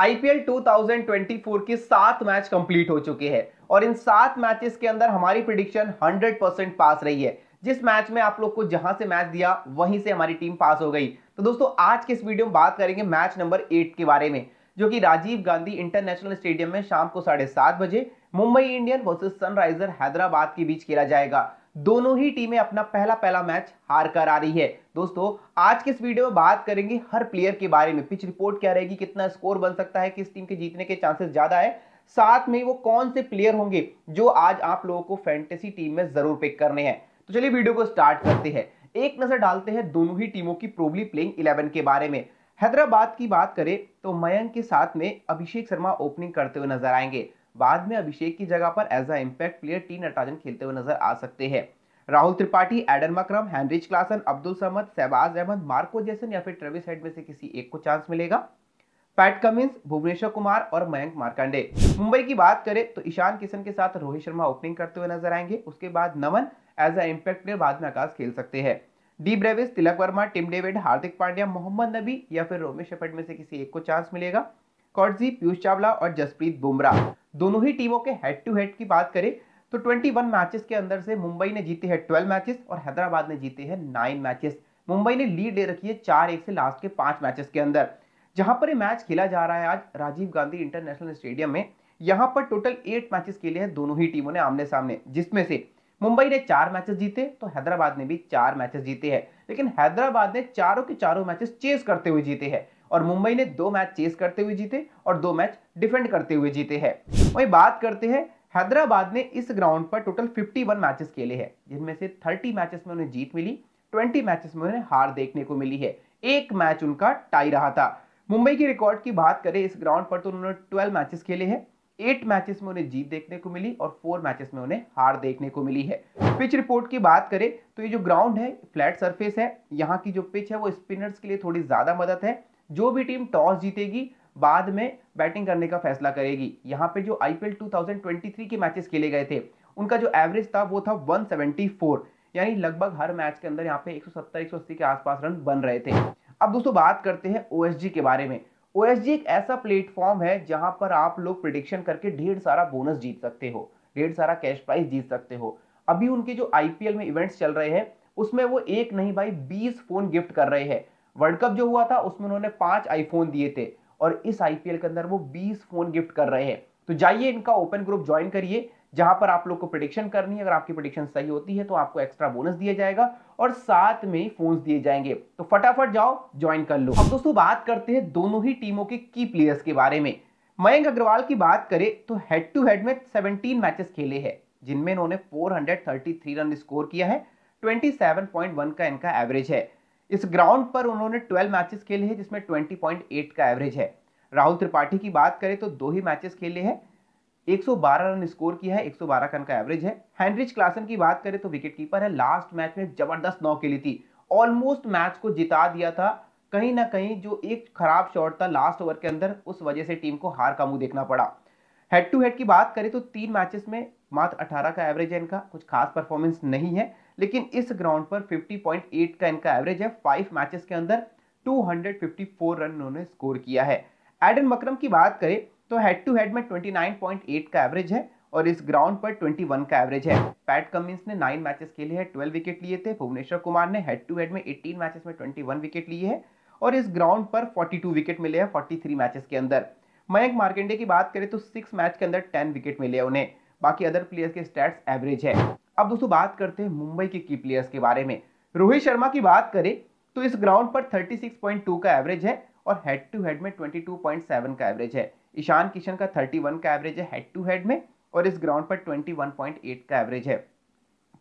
IPL 2024 के सात match complete हो चुके हैं और इन सात मैचेस के अंदर हमारी प्रिडिक्शन 100 परसेंट पास रही है जिस मैच में आप लोग को जहां से मैच दिया वहीं से हमारी टीम पास हो गई तो दोस्तों आज के इस वीडियो में बात करेंगे मैच नंबर एट के बारे में जो कि राजीव गांधी इंटरनेशनल स्टेडियम में शाम को साढ़े सात बजे Mumbai Indian versus Sunriser Hyderabad के बीच खेला जाएगा दोनों ही टीमें अपना पहला पहला मैच हार कर आ रही है दोस्तों आज के इस वीडियो में बात करेंगे हर प्लेयर के बारे में पिच रिपोर्ट क्या रहेगी कितना स्कोर बन सकता है किस टीम के जीतने के चांसेस ज्यादा है साथ में वो कौन से प्लेयर होंगे जो आज आप लोगों को फैंटेसी टीम में जरूर पिक करने हैं तो चलिए वीडियो को स्टार्ट करते हैं एक नजर डालते हैं दोनों ही टीमों की प्रोबली प्लेइंग इलेवन के बारे में हैदराबाद की बात करें तो मयंक के साथ में अभिषेक शर्मा ओपनिंग करते हुए नजर आएंगे बाद में अभिषेक की जगह पर as a impact player T Natarajan खेलते हुए नजर आ सकते हैं Rahul Tripathi Aiden Markram Heinrich Klaasen Abdul Samad Shahbaz Ahmed Marco Jansen या फिर ट्रेविस हेड में से किसी एक को चांस मिलेगा पैट कमिंस भुवनेश्वर कुमार और मयंक मार्कंडे मुंबई की बात करें तो ईशान किशन के साथ रोहित शर्मा ओपनिंग करते हुए नजर आएंगे उसके बाद Naman as a impact player बाद में आकाश खेल सकते हैं D Brevis Tilak Varma Tim David Hardik Pandya Mohammad Nabi या फिर रोमेश शेफर्ड में से किसी एक को चांस मिलेगा कौरजी पीयूष चावला और जसप्रीत बुमराह दोनों ही टीमों के हेड टू हेड की बात करें तो 21 मैचेस के अंदर से मुंबई ने जीते हैं 12 मैचेस और हैदराबाद ने जीते हैं नाइन मैचेस मुंबई ने लीड ले रखी है चार एक से लास्ट के पांच मैचेस के अंदर जहां पर ये मैच खेला जा रहा है आज राजीव गांधी इंटरनेशनल स्टेडियम में यहां पर टोटल एट मैचेस खेले हैं दोनों ही टीमों ने आमने सामने जिसमें से मुंबई ने चार मैचेस जीते तो हैदराबाद ने भी चार मैचेस जीते हैं लेकिन हैदराबाद ने चारों के चारों मैचेस चेस करते हुए जीते हैं और मुंबई ने दो मैच चेस करते हुए जीते और दो मैच डिफेंड करते हुए जीते हैं वही बात करते हैं हैदराबाद ने इस ग्राउंड पर टोटल 51 मैचेस खेले हैं जिनमें से 30 मैचेस में उन्हें जीत मिली 20 मैचेस में उन्हें हार देखने को मिली है एक मैच उनका टाई रहा था मुंबई के रिकॉर्ड की बात करें इस ग्राउंड पर तो उन्होंने 12 मैचेस खेले हैं एट मैचेस में उन्हें जीत देखने को मिली और फोर मैचेस में उन्हें हार देखने को मिली है पिच रिपोर्ट की बात करें तो ये जो ग्राउंड है फ्लैट सरफेस है यहाँ की जो पिच है वो स्पिनर्स के लिए थोड़ी ज़्यादा मदद है जो भी टीम टॉस जीतेगी बाद में बैटिंग करने का फैसला करेगी यहाँ पे जो आईपीएल 2023 के मैचेस खेले गए थे उनका जो एवरेज था वो था 174 यानी लगभग हर मैच के अंदर यहाँ पे 170 180 के आसपास रन बन रहे थे अब दोस्तों बात करते हैं ओ के बारे में ओ एक ऐसा प्लेटफॉर्म है जहां पर आप लोग प्रिडिक्शन करके ढेर सारा बोनस जीत सकते हो ढेर सारा कैश प्राइज जीत सकते हो अभी उनके जो आईपीएल में इवेंट्स चल रहे हैं उसमें वो एक नहीं भाई बीस फोन गिफ्ट कर रहे हैं वर्ल्ड कप जो हुआ था उसमें उन्होंने पांच आईफोन दिए थे और इस आईपीएल के अंदर वो बीस फोन गिफ्ट कर रहे हैं तो जाइए इनका ओपन ग्रुप ज्वाइन करिए जहां पर आप लोग को प्रोडिक्शन करनी है अगर आपकी प्रोडिक्शन सही होती है तो आपको एक्स्ट्रा बोनस दिया जाएगा और साथ में फोन्स दिए जाएंगे तो फटाफट जाओ ज्वाइन कर लो अब दोस्तों बात करते हैं दोनों ही टीमों के की प्लेयर्स के बारे में मयंक अग्रवाल की बात करें तो हेड टू हेड में 17 मैचेस खेले हैं जिनमें इन्होंने 433 रन स्कोर किया है 27.1 का इनका एवरेज है इस ग्राउंड पर उन्होंने 12 मैचेस खेले हैं जिसमें 20.8 का एवरेज है राहुल त्रिपाठी की बात करें तो दो ही मैचेस खेले हैं 112 रन स्कोर किया है 112 रन का एवरेज है हैंनरिच क्लासन की बात करें तो विकेट कीपर है लास्ट मैच में जबरदस्त नौ खेली थी ऑलमोस्ट मैच को जिता दिया था कहीं ना कहीं जो एक खराब शॉट था लास्ट ओवर के अंदर उस वजह से टीम को हार का मुंह देखना पड़ा हेड टू हेड की बात करें तो तीन मैचेस में मात्र 18 का एवरेज है इनका कुछ खास परफॉर्मेंस नहीं है लेकिन इस ग्राउंड पर 50.8 का इनका एवरेज है फाइव मैचेस के अंदर 254 रन उन्होंने स्कोर किया है एडन मकरम की बात करें तो हेड टू हेड में 29.8 का एवरेज है और इस ग्राउंड पर 21 का एवरेज है पैट कमिंस ने नाइन मैचेस खेले हैं ट्वेल्व विकेट लिए थे भुवनेश्वर कुमार ने हेड टू हेड में 18 मैचेस में 21 विकेट लिए हैं और इस ग्राउंड पर 42 विकेट मिले हैं 43 मैचेस के अंदर मयंक मार्केंडे की बात करें तो सिक्स मैच के अंदर टेन विकेट मिले उन्हें बाकी अदर प्लेयर्स के स्टैट्स एवरेज है अब दोस्तों बात करते हैं मुंबई के की प्लेयर्स के बारे में रोहित शर्मा की बात करें तो इस ग्राउंड पर 36.2 का एवरेज है और हेड टू हेड में 22.7 का एवरेज है ईशान किशन का 31 का एवरेज है हेड टू हेड में और इस ग्राउंड पर 21.8 का एवरेज है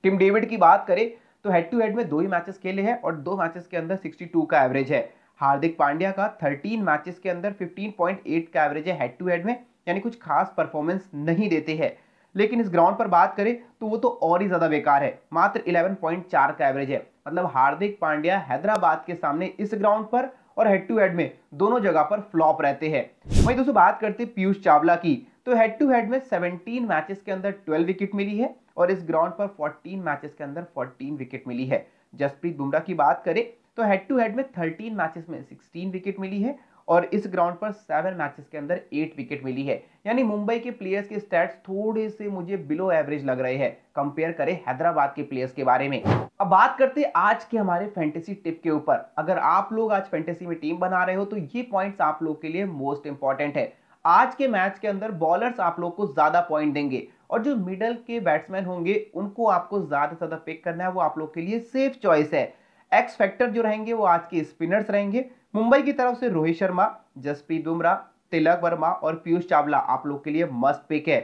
टिम डेविड की बात करें तो हेड टू हेड में दो ही मैचेस खेले हैं और दो मैचेस के अंदर 62 का एवरेज है हार्दिक पांड्या का 13 मैचेस के अंदर 15.8 का एवरेज है हेड टू हेड में यानी कुछ खास परफॉर्मेंस नहीं देते हैं लेकिन इस ग्राउंड पर बात करें तो वो तो और ही ज़्यादा बेकार है मात्र 11.4 का एवरेज है मतलब हार्दिक पांड्या हैदराबाद के सामने इस ग्राउंड पर और हेड टू हेड में दोनों जगह पर फ्लॉप रहते हैं वही दोस्तों बात करते पीयूष चावला की तो हेड टू हेड में सेवनटीन मैचेस के अंदर ट्वेल्व विकेट मिली है और इस ग्राउंड पर फोर्टीन मैचेस के अंदर फोर्टीन विकेट मिली है जसप्रीत बुमराह की बात करें तो हेड टू हेड में थर्टीन मैचेस में सिक्सटीन विकेट मिली है और इस ग्राउंड पर सेवन मैचेस के अंदर एट विकेट मिली है यानी मुंबई के प्लेयर्स के स्टैट्स थोड़े से मुझे बिलो एवरेज लग रहे हैं कंपेयर करें हैदराबाद के प्लेयर्स के बारे में अब बात करते हैं आज के हमारे फैंटेसी टिप के ऊपर अगर आप लोग आज फैंटेसी में टीम बना रहे हो तो ये पॉइंट्स आप लोग के लिए मोस्ट इंपॉर्टेंट है आज के मैच के अंदर बॉलर्स आप लोग को ज्यादा पॉइंट देंगे और जो मिडल के बैट्समैन होंगे उनको आपको ज्यादा से ज्यादा पिक करना है वो आप लोग के लिए सेफ चॉइस है एक्स फैक्टर जो रहेंगे वो आज के स्पिनर्स रहेंगे मुंबई की तरफ से रोहित शर्मा जसप्रीत बुमराह तिलक वर्मा और पीयूष चावला आप लोग के लिए मस्त पिक है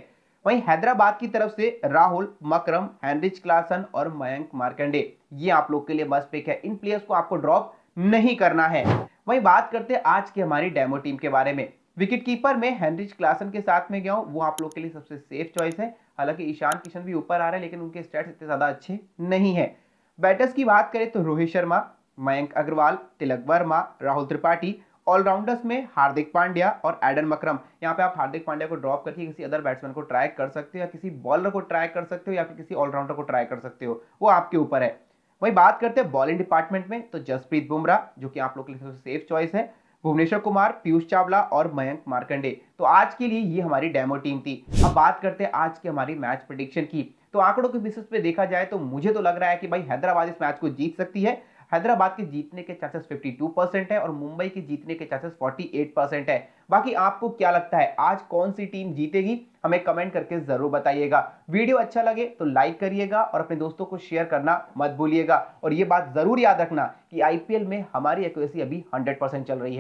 वहीं हैदराबाद की तरफ से राहुल मकरम हैनरिच क्लासन और मयंक मार्कंडे ये आप लोग के लिए मस्त पिक है इन प्लेयर्स को आपको ड्रॉप नहीं करना है वहीं बात करते हैं आज की हमारी डेमो टीम के बारे में विकेट कीपर में हैनरिच क्लासन के साथ में गया हूँ वो आप लोग के लिए सबसे सेफ चॉइस है हालांकि ईशान किशन भी ऊपर आ रहे हैं लेकिन उनके स्टेट इतने ज़्यादा अच्छे नहीं है बैटर्स की बात करें तो रोहित शर्मा मयंक अग्रवाल तिलक वर्मा राहुल त्रिपाठी ऑलराउंडर्स में हार्दिक पांड्या और एडन मकरम यहाँ पे आप हार्दिक पांड्या को ड्रॉप करके किसी अदर बैट्समैन को ट्राई कर सकते हो या किसी बॉलर को ट्राई कर सकते हो या फिर किसी ऑलराउंडर को ट्राई कर सकते हो वो आपके ऊपर है वही बात करते हैं बॉलिंग डिपार्टमेंट में तो जसप्रीत बुमराह जो कि आप लोग के लिए सबसे सेफ चॉइस है भुवनेश्वर कुमार पीयूष चावला और मयंक मार्कंडे तो आज के लिए ये हमारी डेमो टीम थी अब बात करते हैं आज की हमारी मैच प्रडिक्शन की तो आंकड़ों के बेसिस पे देखा जाए तो मुझे तो लग रहा है कि भाई हैदराबाद इस मैच को जीत सकती है हैदराबाद के जीतने के चांसेस 52 परसेंट है और मुंबई के जीतने के चांसेस 48 परसेंट है बाकी आपको क्या लगता है आज कौन सी टीम जीतेगी हमें कमेंट करके जरूर बताइएगा वीडियो अच्छा लगे तो लाइक करिएगा और अपने दोस्तों को शेयर करना मत भूलिएगा और ये बात जरूर याद रखना कि आईपीएल में हमारी एक्यूरेसी अभी हंड्रेड परसेंट चल रही है